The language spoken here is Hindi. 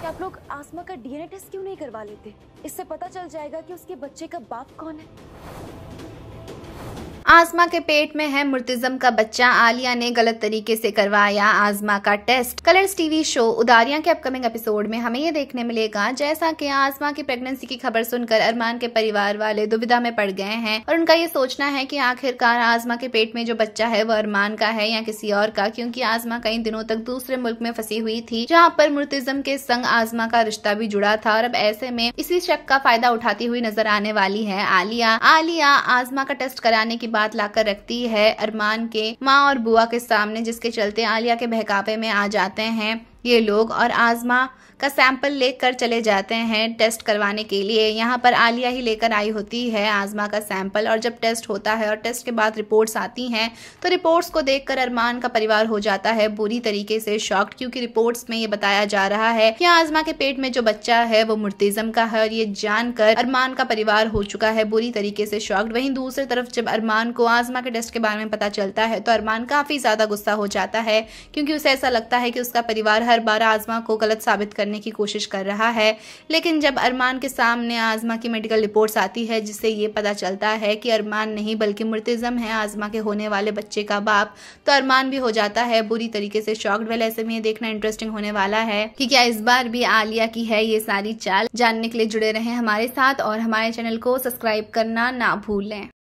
कि आप लोग आसमा का डीएनए टेस्ट क्यों नहीं करवा लेते इससे पता चल जाएगा कि उसके बच्चे का बाप कौन है आजमा के पेट में है मुर्तिजम का बच्चा आलिया ने गलत तरीके से करवाया आजमा का test Colors TV show Udaariyaan के अपकमिंग एपिसोड में हमें ये देखने मिलेगा जैसा कि आजमा की प्रेगनेंसी की खबर सुनकर अरमान के परिवार वाले दुविधा में पड़ गए हैं और उनका ये सोचना है कि आखिरकार आजमा के पेट में जो बच्चा है वो अरमान का है या किसी और का क्योंकि आजमा कई दिनों तक दूसरे मुल्क में फंसी हुई थी जहाँ पर मुर्तिजम के संग आजमा का रिश्ता भी जुड़ा था और अब ऐसे में इसी शक का फायदा उठाती हुई नजर आने वाली है आलिया आलिया आजमा का टेस्ट कराने की बात लाकर रखती है अरमान के माँ और बुआ के सामने जिसके चलते आलिया के बहकावे में आ जाते हैं ये लोग और आज़मा का सैंपल लेकर चले जाते हैं टेस्ट करवाने के लिए यहाँ पर आलिया ही लेकर आई होती है आज़मा का सैंपल और जब टेस्ट होता है और टेस्ट के बाद रिपोर्ट्स आती हैं तो रिपोर्ट्स को देखकर अरमान का परिवार हो जाता है बुरी तरीके से शॉक्ड क्योंकि रिपोर्ट्स में ये बताया जा रहा है कि आज़मा के पेट में जो बच्चा है वो मुर्तिज़म का है और ये जानकर अरमान का परिवार हो चुका है बुरी तरीके से शॉक्ड वहीं दूसरी तरफ जब अरमान को आज़मा के टेस्ट के बारे में पता चलता है तो अरमान काफ़ी ज़्यादा गुस्सा हो जाता है क्योंकि उसे ऐसा लगता है कि उसका परिवार हर बार आजमा को गलत साबित करने की कोशिश कर रहा है लेकिन जब अरमान के सामने आजमा की मेडिकल रिपोर्ट्स आती है जिससे ये पता चलता है कि अरमान नहीं बल्कि मुर्तज़म है आजमा के होने वाले बच्चे का बाप तो अरमान भी हो जाता है बुरी तरीके से शॉक्ड वेल ऐसे में ये देखना इंटरेस्टिंग होने वाला है कि क्या इस बार भी आलिया की है ये सारी चाल जानने के लिए जुड़े रहे हमारे साथ और हमारे चैनल को सब्सक्राइब करना ना भूलें